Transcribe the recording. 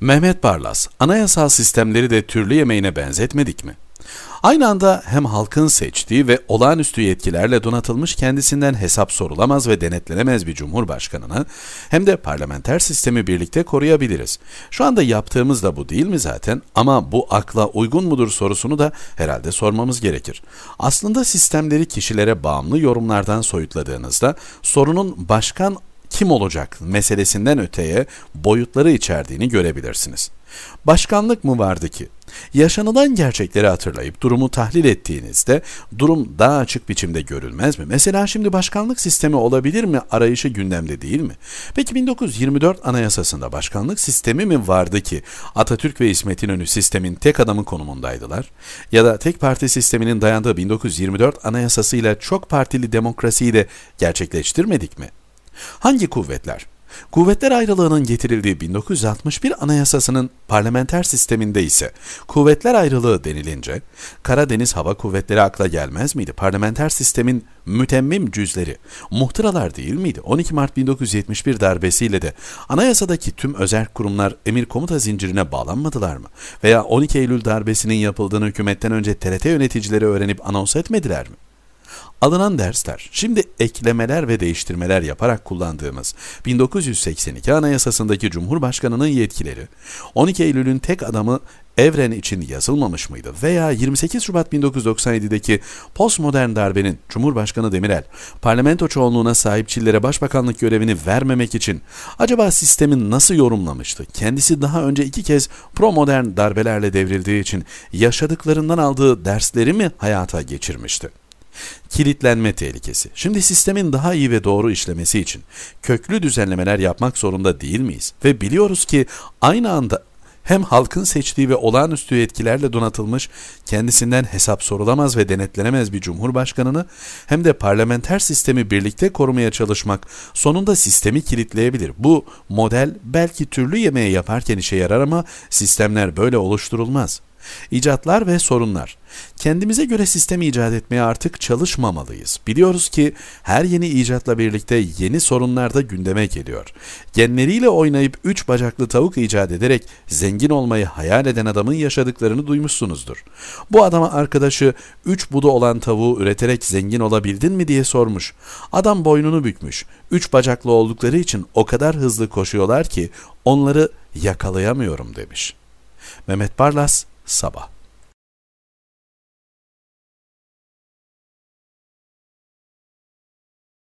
Mehmet Barlas, anayasal sistemleri de türlü yemeğine benzetmedik mi? Aynı anda hem halkın seçtiği ve olağanüstü yetkilerle donatılmış kendisinden hesap sorulamaz ve denetlenemez bir cumhurbaşkanını hem de parlamenter sistemi birlikte koruyabiliriz. Şu anda yaptığımız da bu değil mi zaten ama bu akla uygun mudur sorusunu da herhalde sormamız gerekir. Aslında sistemleri kişilere bağımlı yorumlardan soyutladığınızda sorunun başkan kim olacak meselesinden öteye boyutları içerdiğini görebilirsiniz. Başkanlık mı vardı ki? Yaşanılan gerçekleri hatırlayıp durumu tahlil ettiğinizde durum daha açık biçimde görülmez mi? Mesela şimdi başkanlık sistemi olabilir mi arayışı gündemde değil mi? Peki 1924 Anayasasında başkanlık sistemi mi vardı ki Atatürk ve İsmet İnönü sistemin tek adamı konumundaydılar? Ya da tek parti sisteminin dayandığı 1924 Anayasası ile çok partili demokrasiyi de gerçekleştirmedik mi? Hangi kuvvetler? Kuvvetler ayrılığının getirildiği 1961 Anayasası'nın parlamenter sisteminde ise kuvvetler ayrılığı denilince Karadeniz Hava Kuvvetleri akla gelmez miydi? Parlamenter sistemin mütemmim cüzleri muhtıralar değil miydi? 12 Mart 1971 darbesiyle de anayasadaki tüm özel kurumlar emir komuta zincirine bağlanmadılar mı? Veya 12 Eylül darbesinin yapıldığını hükümetten önce TRT yöneticileri öğrenip anons etmediler mi? Alınan dersler, şimdi eklemeler ve değiştirmeler yaparak kullandığımız 1982 Anayasasındaki Cumhurbaşkanı'nın yetkileri, 12 Eylül'ün tek adamı Evren için yazılmamış mıydı? Veya 28 Şubat 1997'deki postmodern darbenin Cumhurbaşkanı Demirel, parlamento çoğunluğuna sahip Çillere başbakanlık görevini vermemek için acaba sistemin nasıl yorumlamıştı? Kendisi daha önce iki kez promodern darbelerle devrildiği için yaşadıklarından aldığı dersleri mi hayata geçirmişti? kilitlenme tehlikesi. Şimdi sistemin daha iyi ve doğru işlemesi için köklü düzenlemeler yapmak zorunda değil miyiz? Ve biliyoruz ki aynı anda hem halkın seçtiği ve olağanüstü yetkilerle donatılmış, kendisinden hesap sorulamaz ve denetlenemez bir cumhurbaşkanını hem de parlamenter sistemi birlikte korumaya çalışmak sonunda sistemi kilitleyebilir. Bu model belki türlü yemeği yaparken işe yarar ama sistemler böyle oluşturulmaz. İcatlar ve sorunlar. Kendimize göre sistem icat etmeye artık çalışmamalıyız. Biliyoruz ki her yeni icatla birlikte yeni sorunlar da gündeme geliyor. Genleriyle oynayıp üç bacaklı tavuk icat ederek zengin olmayı hayal eden adamın yaşadıklarını duymuşsunuzdur. Bu adama arkadaşı üç budu olan tavuğu üreterek zengin olabildin mi diye sormuş. Adam boynunu bükmüş. Üç bacaklı oldukları için o kadar hızlı koşuyorlar ki onları yakalayamıyorum demiş. Mehmet Barlas صبا